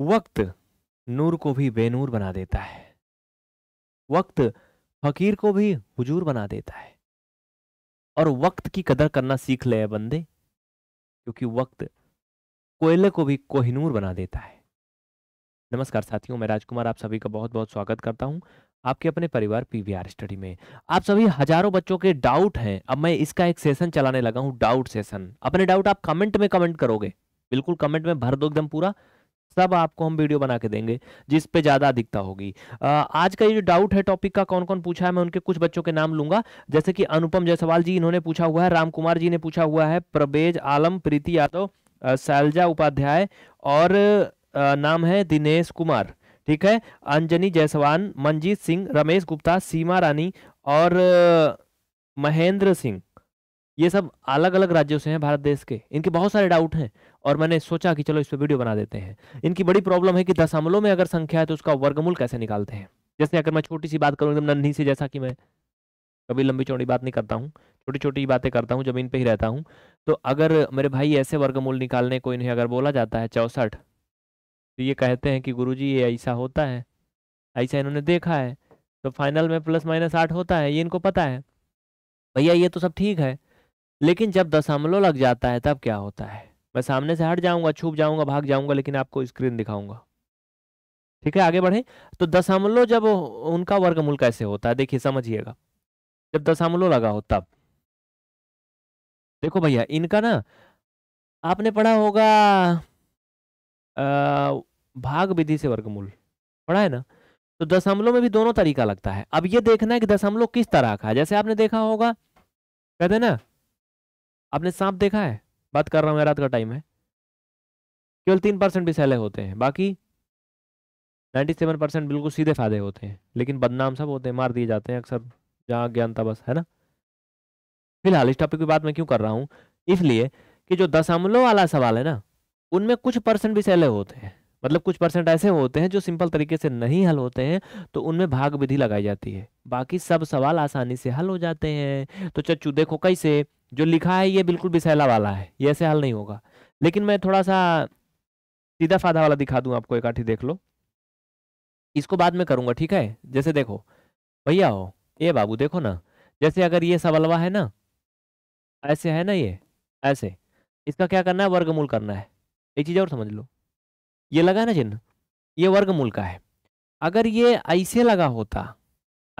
वक्त नूर को भी बेनूर बना देता है वक्त फकीर को भी हुजूर बना देता है और वक्त की कदर करना सीख ले बंदे क्योंकि वक्त कोयले को भी कोहिनूर बना देता है नमस्कार साथियों मैं राजकुमार आप सभी का बहुत बहुत स्वागत करता हूं आपके अपने परिवार पीवीआर स्टडी में आप सभी हजारों बच्चों के डाउट हैं अब मैं इसका एक सेशन चलाने लगा हूं डाउट सेशन अपने डाउट आप कमेंट में कमेंट करोगे बिल्कुल कमेंट में भर दो एकदम पूरा सब आपको हम वीडियो बना के देंगे जिस पे ज़्यादा अधिकता होगी आज का ये जो डाउट है टॉपिक का कौन कौन पूछा है मैं उनके कुछ बच्चों के नाम लूंगा जैसे कि अनुपम जायसवाल जी इन्होंने पूछा हुआ है राम कुमार जी ने पूछा हुआ है प्रबेज आलम प्रीति यादव शैलजा उपाध्याय और नाम है दिनेश कुमार ठीक है अंजनी जायसवान मनजीत सिंह रमेश गुप्ता सीमा रानी और महेंद्र सिंह ये सब अलग अलग राज्यों से हैं भारत देश के इनके बहुत सारे डाउट हैं और मैंने सोचा कि चलो इस पर वीडियो बना देते हैं इनकी बड़ी प्रॉब्लम है कि दशमलव में अगर संख्या है तो उसका वर्गमूल कैसे निकालते हैं जैसे अगर मैं छोटी सी बात करूँ एकदम नन्ही से जैसा कि मैं कभी लंबी चौड़ी बात नहीं करता हूँ छोटी छोटी बातें करता हूँ जमीन पर ही रहता हूँ तो अगर मेरे भाई ऐसे वर्गमूल निकालने को इन्हें अगर बोला जाता है चौसठ तो ये कहते हैं कि जी ये ऐसा होता है ऐसा इन्होंने देखा है तो फाइनल में प्लस माइनस आठ होता है ये इनको पता है भैया ये तो सब ठीक है लेकिन जब दशमलव लग जाता है तब क्या होता है मैं सामने से हट जाऊंगा छुप जाऊंगा भाग जाऊंगा लेकिन आपको स्क्रीन दिखाऊंगा ठीक है आगे बढ़े तो दशमलव जब उनका वर्गमूल कैसे होता है देखिए समझिएगा जब दशमलव लगा हो तब देखो भैया इनका ना आपने पढ़ा होगा आ, भाग विधि से वर्गमूल पढ़ा है ना तो दशमलव में भी दोनों तरीका लगता है अब ये देखना है कि दशमलव किस तरह का है जैसे आपने देखा होगा कहते ना आपने सांप देखा है बात कर रहा हूँ रात का टाइम है केवल तीन परसेंट भी सैले होते हैं बाकी नाइन्टी सेवन परसेंट बिल्कुल सीधे फायदे होते हैं लेकिन बदनाम सब होते हैं मार दिए जाते हैं अक्सर जहाँ ज्ञान था बस है ना फिलहाल इस टॉपिक की बात मैं क्यों कर रहा हूँ इसलिए कि जो दशमलव वाला सवाल है ना उनमें कुछ परसेंट भी सैले होते हैं मतलब कुछ परसेंट ऐसे होते हैं जो सिंपल तरीके से नहीं हल होते हैं तो उनमें भाग विधि लगाई जाती है बाकी सब सवाल आसानी से हल हो जाते हैं तो चचू देखो कैसे जो लिखा है ये बिल्कुल बिसैला वाला है ये ऐसे हल नहीं होगा लेकिन मैं थोड़ा सा सीधा फाधा वाला दिखा दूँ आपको एकाठी देख लो इसको बाद में करूँगा ठीक है जैसे देखो भैया हो ये बाबू देखो ना जैसे अगर ये सवलवा है ना ऐसे है ना ये ऐसे इसका क्या करना है वर्गमूल करना है एक चीज़ और समझ लो ये लगा ना चिन्ह ये वर्गमूल का है अगर ये ऐसे लगा होता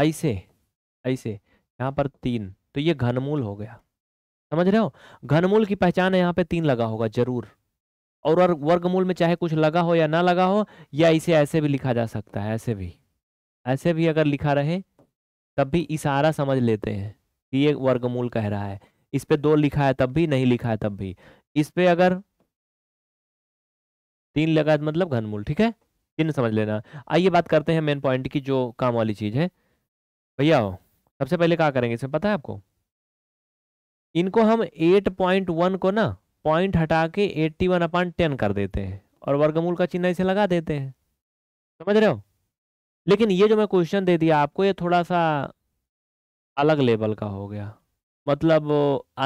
ऐसे ऐसे यहाँ पर तीन तो ये घनमूल हो गया समझ रहे हो घनमूल की पहचान है यहाँ पे तीन लगा होगा जरूर और वर्गमूल में चाहे कुछ लगा हो या ना लगा हो या इसे ऐसे भी लिखा जा सकता है ऐसे भी ऐसे भी अगर लिखा रहे तब भी इशारा समझ लेते हैं कि ये वर्गमूल कह रहा है इस पे दो लिखा है तब भी नहीं लिखा है तब भी इस पे अगर तीन लगा तो मतलब घनमूल ठीक है तीन समझ लेना आइए बात करते हैं मेन पॉइंट की जो काम वाली चीज़ है भैया हो सबसे पहले क्या करेंगे इसमें पता है आपको इनको हम 8.1 को ना पॉइंट हटा के एट्टी वन अपॉइंट टेन कर देते हैं और वर्गमूल का चिन्ह इसे लगा देते हैं समझ रहे हो लेकिन ये जो मैं क्वेश्चन दे दिया आपको ये थोड़ा सा अलग लेवल का हो गया मतलब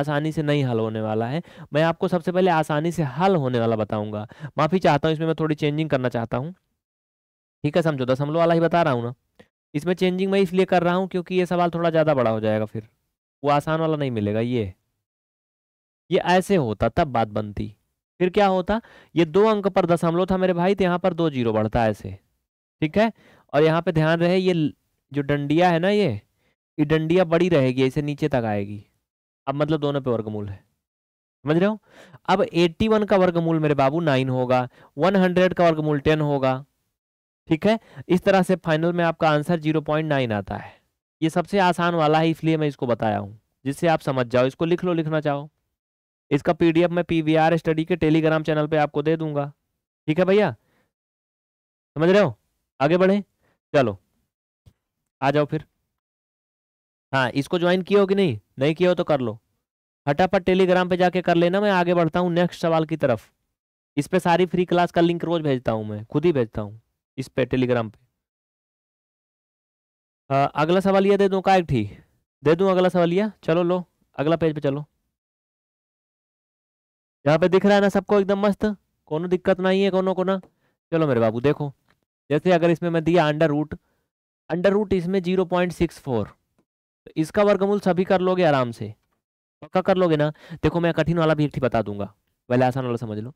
आसानी से नहीं हल होने वाला है मैं आपको सबसे पहले आसानी से हल होने वाला बताऊंगा माफ़ी चाहता हूँ इसमें मैं थोड़ी चेंजिंग करना चाहता हूँ ठीक है समझो दशमलव वाला ही बता रहा हूँ ना इसमें चेंजिंग मैं इसलिए कर रहा हूँ क्योंकि ये सवाल थोड़ा ज़्यादा बड़ा हो जाएगा फिर वो आसान वाला नहीं मिलेगा ये ये ऐसे होता तब बात बनती फिर क्या होता ये दो अंक पर दशमलव था मेरे भाई तो यहाँ पर दो जीरो बढ़ता ऐसे ठीक है और यहाँ पे ध्यान रहे ये जो डंडिया है ना ये ये डंडिया बड़ी रहेगी ऐसे नीचे तक आएगी अब मतलब दोनों पे वर्गमूल है समझ रहे हो अब 81 का वर्गमूल मेरे बाबू 9 होगा 100 का वर्गमूल 10 होगा ठीक है इस तरह से फाइनल में आपका आंसर 0.9 आता है ये सबसे आसान वाला है इसलिए मैं इसको बताया हूँ जिससे आप समझ जाओ इसको लिख लो लिखना चाहो इसका पीडीएफ मैं पीवीआर स्टडी के टेलीग्राम चैनल पे आपको दे दूंगा ठीक है भैया समझ रहे हो आगे बढ़े चलो आ जाओ फिर हाँ इसको ज्वाइन किया हो कि नहीं नहीं किया हो तो कर लो फटाफट टेलीग्राम पे जाके कर लेना मैं आगे बढ़ता हूँ नेक्स्ट सवाल की तरफ इस पर सारी फ्री क्लास का लिंक रोज भेजता हूँ मैं खुद ही भेजता हूँ इस पर टेलीग्राम पे आ, अगला सवाल यह दे दूँ का ठीक दे दूँ अगला सवाल यह चलो लो अगला पेज पे चलो यहाँ पे दिख रहा है ना सबको एकदम मस्त कोनो दिक्कत नहीं है कोनो को ना चलो मेरे बाबू देखो जैसे अगर इसमें मैं दिया अंडर रूट अंडर रूट इसमें जीरो पॉइंट सिक्स फोर तो इसका वर्गमूल सभी कर लोगे आराम से पक्का कर लोगे ना देखो मैं कठिन वाला भी ठीक बता दूंगा पहले आसान वाला समझ लो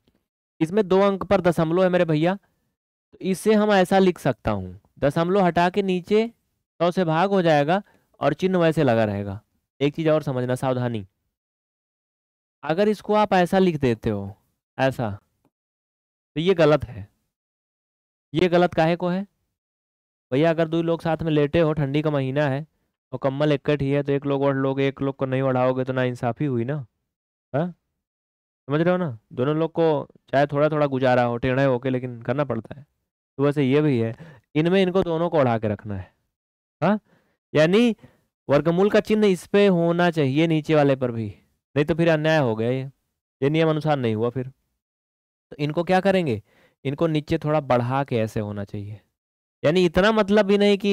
इसमें दो अंक पर दशमलव है मेरे भैया तो इससे हम ऐसा लिख सकता हूँ दशमलव हटा के नीचे नौ तो से भाग हो जाएगा और चिन्ह वैसे लगा रहेगा एक चीज़ और समझना सावधानी अगर इसको आप ऐसा लिख देते हो ऐसा तो ये गलत है ये गलत काहे को है भैया अगर दो लोग साथ में लेटे हो ठंडी का महीना है और कम्बल इकट्ठ ही है तो एक लोग ओढ़ लोगे एक लोग को नहीं ओढ़ाओगे तो ना इंसाफी हुई ना है हाँ? समझ रहे हो ना दोनों लोग को चाहे थोड़ा थोड़ा गुजारा हो टेढ़े होके लेकिन करना पड़ता है तो वैसे ये भी है इनमें इनको दोनों को ओढ़ा के रखना है हाँ? यानी वर्गमूल का चिन्ह इस पे होना चाहिए नीचे वाले पर भी नहीं तो फिर अन्याय हो गया ये ये नियम अनुसार नहीं हुआ फिर तो इनको क्या करेंगे इनको नीचे थोड़ा बढ़ा के ऐसे होना चाहिए यानी इतना मतलब भी नहीं कि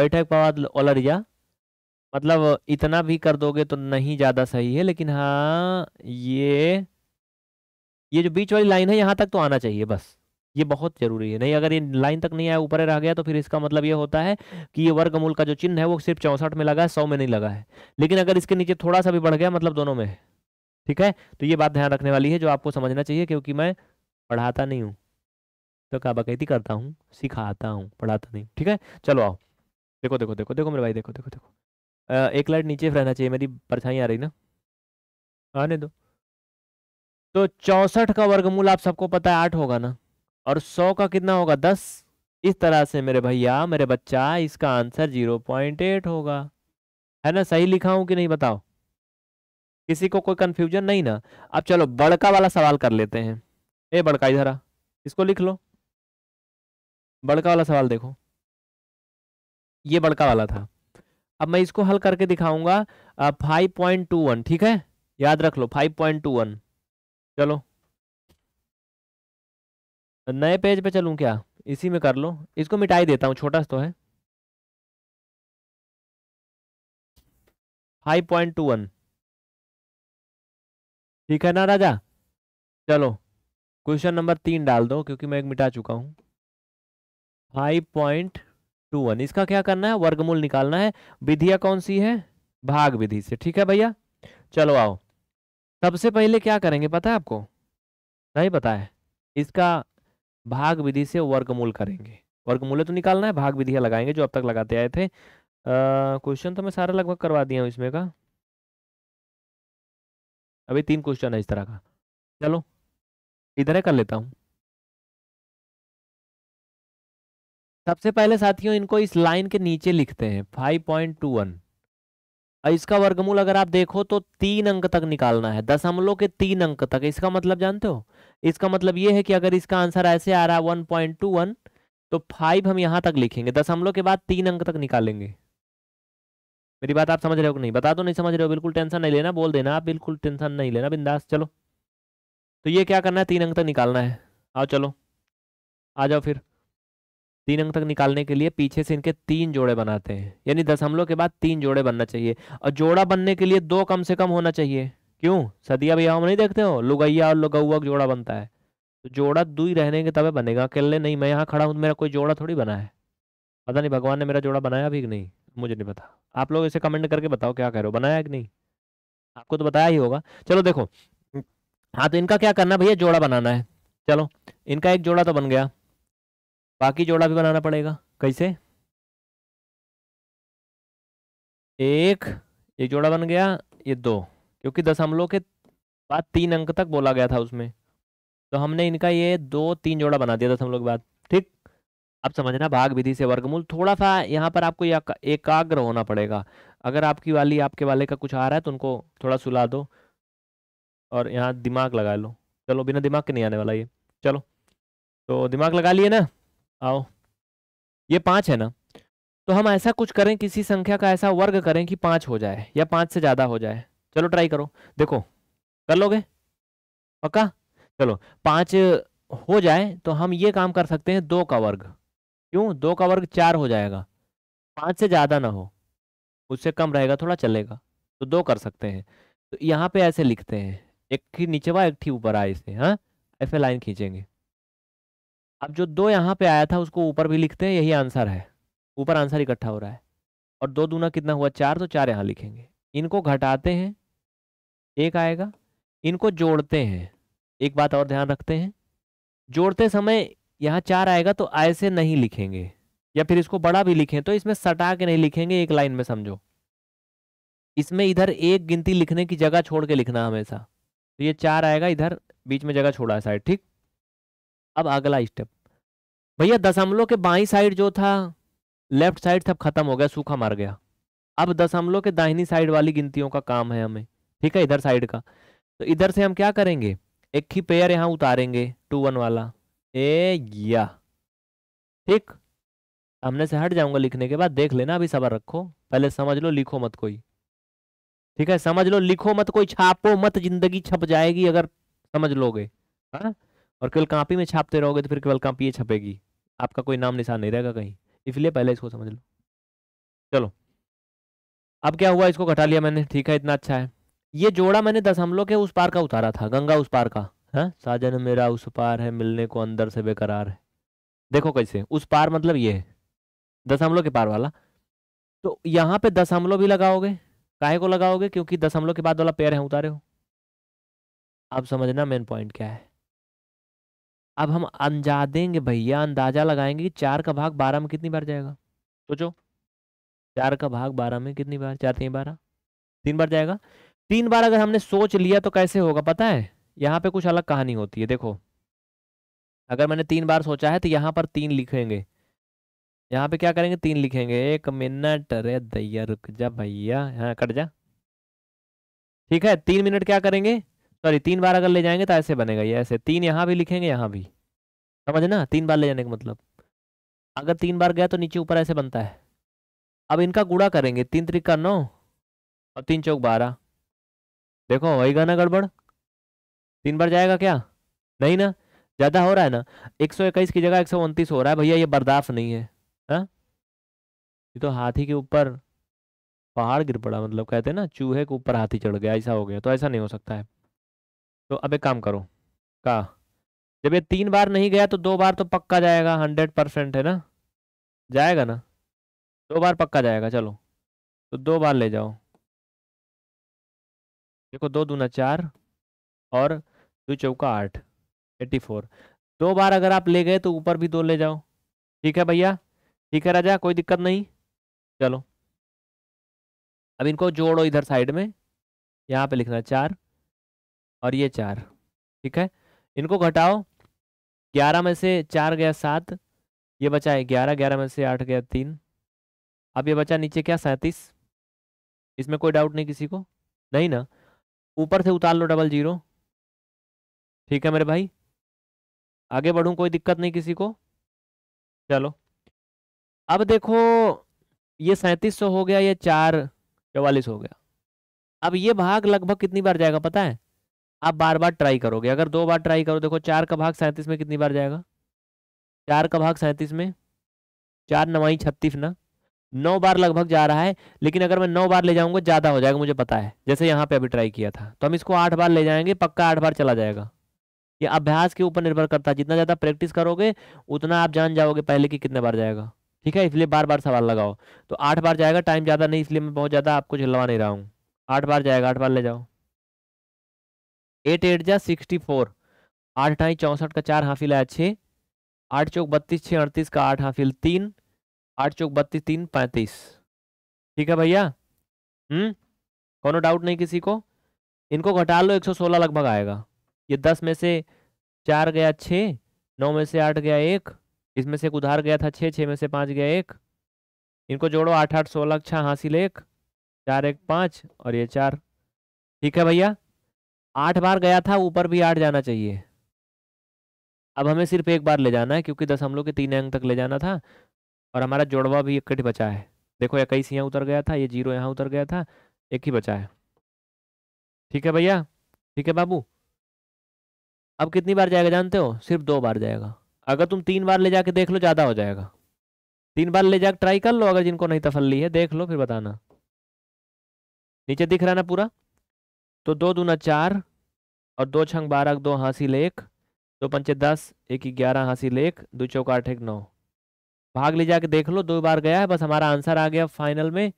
बैठक पवाद ओलरिया मतलब इतना भी कर दोगे तो नहीं ज़्यादा सही है लेकिन हाँ ये ये जो बीच वाली लाइन है यहाँ तक तो आना चाहिए बस ये बहुत जरूरी है नहीं अगर ये लाइन तक नहीं आया ऊपर रह गया तो फिर इसका मतलब ये होता है कि ये वर्गमूल का जो चिन्ह है वो सिर्फ चौंसठ में लगा है सौ में नहीं लगा है लेकिन अगर इसके नीचे थोड़ा सा भी बढ़ गया मतलब दोनों में है ठीक है तो ये बात ध्यान रखने वाली है जो आपको समझना चाहिए क्योंकि मैं पढ़ाता नहीं हूँ तो क्या बाकैती करता हूँ सिखाता हूँ पढ़ाता नहीं ठीक है चलो आओ देखो देखो देखो देखो मेरे भाई देखो देखो देखो एक लाइट नीचे रहना चाहिए मेरी परछाई आ रही ना आने दो तो चौसठ का वर्गमूल आप सबको पता है आठ होगा ना और सौ का कितना होगा दस इस तरह से मेरे भैया मेरे बच्चा इसका आंसर जीरो पॉइंट एट होगा है ना सही लिखा हूं कि नहीं बताओ किसी को कोई कंफ्यूजन नहीं ना अब चलो बड़का वाला सवाल कर लेते हैं ए बड़का इधर आ इसको लिख लो बड़का वाला सवाल देखो ये बड़का वाला था अब मैं इसको हल करके दिखाऊंगा फाइव पॉइंट टू वन ठीक है याद रख लो फाइव पॉइंट टू वन चलो नए पेज पे चलूं क्या इसी में कर लो इसको मिटाई देता हूं छोटा तो है फाइव पॉइंट टू वन ठीक है ना राजा चलो क्वेश्चन नंबर तीन डाल दो क्योंकि मैं एक मिटा चुका हूं फाइव पॉइंट टू वन इसका क्या करना है वर्गमूल निकालना है विधिया कौन सी है भाग विधि से ठीक है भैया चलो आओ सबसे पहले क्या करेंगे पता है आपको नहीं पता है इसका भाग विधि से वर्गमूल करेंगे वर्गमूल तो निकालना है भाग विधि लगाएंगे जो अब तक लगाते आए थे क्वेश्चन तो मैं सारा लगभग करवा दिया हूँ इसमें का अभी तीन क्वेश्चन है इस तरह का चलो इधर है कर लेता हूँ सबसे पहले साथियों इनको इस लाइन के नीचे लिखते हैं फाइव पॉइंट टू वन इसका वर्गमूल अगर आप देखो तो तीन अंक तक निकालना है दशमलव के तीन अंक तक इसका मतलब जानते हो इसका मतलब ये है कि अगर इसका आंसर ऐसे आ रहा है वन पॉइंट टू वन तो फाइव हम यहाँ तक लिखेंगे दशमलव के बाद तीन अंक तक निकालेंगे मेरी बात आप समझ रहे हो कि नहीं बता दो तो नहीं समझ रहे हो बिल्कुल टेंशन नहीं लेना बोल देना आप बिल्कुल टेंशन नहीं लेना बिंदास चलो तो ये क्या करना है तीन अंक तक निकालना है आओ चलो आ जाओ फिर तीन अंक तक निकालने के लिए पीछे से इनके तीन जोड़े बनाते हैं यानी दशमलव के बाद तीन जोड़े बनना चाहिए और जोड़ा बनने के लिए दो कम से कम होना चाहिए क्यों सदिया भैया हम नहीं देखते हो लुगैया और लुगौआ जोड़ा बनता है तो जोड़ा दुई रहने के तबे बनेगा अकेले नहीं मैं यहाँ खड़ा हूँ मेरा कोई जोड़ा थोड़ी बना है पता नहीं भगवान ने मेरा जोड़ा बनाया भी कि नहीं मुझे नहीं पता आप लोग इसे कमेंट करके बताओ क्या कह रहे हो बनाया कि नहीं आपको तो बताया ही होगा चलो देखो हाँ तो इनका क्या करना भैया जोड़ा बनाना है चलो इनका एक जोड़ा तो बन गया बाकी जोड़ा भी बनाना पड़ेगा कैसे एक एक जोड़ा बन गया ये दो क्योंकि दशमलव के बाद तीन अंक तक बोला गया था उसमें तो हमने इनका ये दो तीन जोड़ा बना दिया दशमलव के बाद ठीक अब समझना भाग विधि से वर्गमूल थोड़ा सा यहाँ पर आपको एकाग्र होना पड़ेगा अगर आपकी वाली आपके वाले का कुछ आ रहा है तो उनको थोड़ा सुला दो और यहाँ दिमाग लगा लो चलो बिना दिमाग के नहीं आने वाला ये चलो तो दिमाग लगा लिए ना आओ ये पाँच है ना तो हम ऐसा कुछ करें किसी संख्या का ऐसा वर्ग करें कि पाँच हो जाए या पाँच से ज़्यादा हो जाए चलो ट्राई करो देखो कर लोगे पक्का चलो पाँच हो जाए तो हम ये काम कर सकते हैं दो का वर्ग क्यों दो का वर्ग चार हो जाएगा पाँच से ज़्यादा ना हो उससे कम रहेगा थोड़ा चलेगा तो दो कर सकते हैं तो यहाँ पे ऐसे लिखते हैं एक ही नीचे हुआ एक ही ऊपर आए इसे हाँ ऐसे लाइन खींचेंगे अब जो दो यहाँ पे आया था उसको ऊपर भी लिखते हैं यही आंसर है ऊपर आंसर इकट्ठा हो रहा है और दो दूना कितना हुआ चार तो चार यहाँ लिखेंगे इनको घटाते हैं एक आएगा इनको जोड़ते हैं एक बात और ध्यान रखते हैं जोड़ते समय यहाँ चार आएगा तो ऐसे नहीं लिखेंगे या फिर इसको बड़ा भी लिखें तो इसमें सटा के नहीं लिखेंगे एक लाइन में समझो इसमें इधर एक गिनती लिखने की जगह छोड़ के लिखना हमेशा तो ये चार आएगा इधर बीच में जगह छोड़ा है साइड ठीक अब अगला स्टेप भैया दशमलव के बाई साइड जो था लेफ्ट साइड सब खत्म हो गया सूखा मर गया अब दशमलव के दाहिनी साइड वाली गिनतियों का काम है हमें ठीक है इधर साइड का तो इधर से हम क्या करेंगे एक ही पेयर यहाँ उतारेंगे टू वन वाला ए या ठीक हमने से हट जाऊंगा लिखने के बाद देख लेना अभी सबर रखो पहले समझ लो लिखो मत कोई ठीक है समझ लो लिखो मत कोई छापो मत जिंदगी छप जाएगी अगर समझ लोगे हाँ और केवल कापी में छापते रहोगे तो फिर केवल कापी ये छपेगी आपका कोई नाम निशान नहीं रहेगा कहीं इसलिए पहले इसको समझ लो चलो अब क्या हुआ इसको घटा लिया मैंने ठीक है इतना अच्छा है ये जोड़ा मैंने दशमलव के उस पार का उतारा था गंगा उस पार का है हाँ? साजन मेरा उस पार है मिलने को अंदर से बेकरार है देखो कैसे उस पार मतलब ये है दशमलव के पार वाला तो यहाँ पे दशमलव भी लगाओगे काहे को लगाओगे क्योंकि दशमलव के बाद वाला पेड़ है उतारे हो आप समझना मेन पॉइंट क्या है अब हम अंजा देंगे भैया अंदाजा लगाएंगे कि चार का भाग बारह में कितनी बार जाएगा सोचो चार का भाग बारह में कितनी बार चार तीन बारह तीन बार जाएगा तीन बार अगर हमने सोच लिया तो कैसे होगा पता है यहाँ पे कुछ अलग कहानी होती है देखो अगर मैंने तीन बार सोचा है तो यहाँ पर तीन लिखेंगे यहाँ पे क्या करेंगे तीन लिखेंगे एक मिनट अरे दैया रुक जा भैया यहाँ कट जा ठीक है तीन मिनट क्या करेंगे सॉरी तीन बार अगर ले जाएंगे तो ऐसे बनेगा ये ऐसे तीन यहाँ भी लिखेंगे यहाँ भी ना तीन बार ले जाने का मतलब अगर तीन बार गया तो नीचे ऊपर ऐसे बनता है अब इनका गुड़ा करेंगे तीन त्रिका नौ और तीन चौक बारह देखो वही गाना गड़बड़ तीन बार जाएगा क्या नहीं ना ज़्यादा हो रहा है ना एक सौ इक्कीस की जगह एक सौ उनतीस हो रहा है भैया ये बर्दाश्त नहीं है हा? ये तो हाथी के ऊपर पहाड़ गिर पड़ा मतलब कहते हैं ना चूहे के ऊपर हाथी चढ़ गया ऐसा हो गया तो ऐसा नहीं हो सकता है तो अब एक काम करो का जब ये तीन बार नहीं गया तो दो बार तो पक्का जाएगा हंड्रेड परसेंट है ना जाएगा ना दो बार पक्का जाएगा चलो तो दो बार ले जाओ देखो दो दूना चार और दो चौका आठ एट्टी फोर दो बार अगर आप ले गए तो ऊपर भी दो ले जाओ ठीक है भैया ठीक है राजा कोई दिक्कत नहीं चलो अब इनको जोड़ो इधर साइड में यहाँ पे लिखना चार और ये चार ठीक है इनको घटाओ ग्यारह में से चार गया सात ये बचा है ग्यारह ग्यारह में से आठ गया तीन अब ये बचा नीचे क्या सैंतीस इसमें कोई डाउट नहीं किसी को नहीं ना ऊपर से उतार लो डबल जीरो ठीक है मेरे भाई आगे बढ़ूँ कोई दिक्कत नहीं किसी को चलो अब देखो ये सैंतीस सौ हो गया ये चार चौवालीस हो गया अब ये भाग लगभग कितनी बार जाएगा पता है आप बार बार ट्राई करोगे अगर दो बार ट्राई करो देखो चार का भाग सैंतीस में कितनी बार जाएगा चार का भाग सैंतीस में चार नवाई छत्तीस ना नौ बार लगभग जा रहा है लेकिन अगर मैं नौ बार ले जाऊंगा ज़्यादा हो जाएगा मुझे पता है जैसे यहाँ पे अभी ट्राई किया था तो हम इसको आठ बार ले जाएंगे पक्का आठ बार चला जाएगा ये अभ्यास के ऊपर निर्भर करता है जितना ज़्यादा प्रैक्टिस करोगे उतना आप जान जाओगे पहले कि कितने बार जाएगा ठीक है इसलिए बार बार सवाल लगाओ तो आठ बार जाएगा टाइम ज़्यादा नहीं इसलिए मैं बहुत ज़्यादा आपको झिलवा नहीं रहा हूँ आठ बार जाएगा आठ बार ले जाओ एट एट जा सिक्सटी फोर आठ ढाई चौंसठ का चार हाफिल है छः आठ चौक बत्तीस छः अड़तीस का आठ हाफिल तीन आठ चौक बत्तीस तीन पैंतीस ठीक है भैया हम्म कोनो डाउट नहीं किसी को इनको घटा लो एक सौ सोलह लगभग आएगा ये दस में से चार गया छः नौ में से आठ गया एक इसमें से एक उधार गया था छः छः में से पाँच गया एक इनको जोड़ो आठ आठ सोलह छः हासिल एक चार एक पाँच और ये चार ठीक है भैया आठ बार गया था ऊपर भी आठ जाना चाहिए अब हमें सिर्फ एक बार ले जाना है क्योंकि दशमलव के तीन अंक तक ले जाना था और हमारा जोड़वा भी इकट्ठ बचा है देखो इक्कीस यहाँ उतर गया था ये जीरो यहाँ उतर गया था एक ही बचा है ठीक है भैया ठीक है बाबू अब कितनी बार जाएगा जानते हो सिर्फ दो बार जाएगा अगर तुम तीन बार ले जाके देख लो ज़्यादा हो जाएगा तीन बार ले जाकर ट्राई कर लो अगर जिनको नहीं ली है देख लो फिर बताना नीचे दिख रहा ना पूरा तो दो दूना चार और दो छंग बारह दो हासिल एक दो पंचे दस एक ग्यारह हाँसी एक दो चौक आठ एक नौ भाग ले जाके देख लो दो बार गया है बस हमारा आंसर आ गया फाइनल में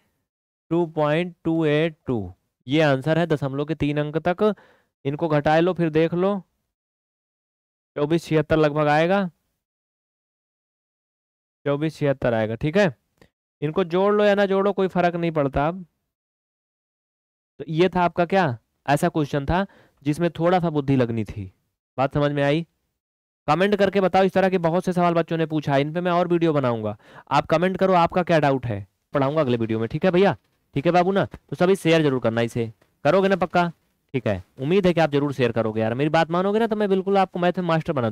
two point two eight two ये आंसर है दशमलव के तीन अंक तक इनको घटाए लो फिर देख लो चौबीस छिहत्तर लगभग आएगा चौबीस छिहत्तर आएगा ठीक है इनको जोड़ लो या ना जोड़ो कोई फर्क नहीं पड़ता अब तो ये था आपका क्या ऐसा क्वेश्चन था जिसमें थोड़ा सा बुद्धि लगनी थी बात समझ में आई कमेंट करके बताओ इस तरह के बहुत से सवाल बच्चों ने पूछा है इन पे मैं और वीडियो बनाऊंगा आप कमेंट करो आपका क्या डाउट है पढ़ाऊंगा अगले वीडियो में ठीक है भैया ठीक है बाबू ना तो सभी शेयर जरूर करना इसे करोगे ना पक्का ठीक है उम्मीद है कि आप जरूर शेयर करोगे यार मेरी बात मानोगे ना तो मैं बिल्कुल आपको मैथ मास्टर तो बना दूँ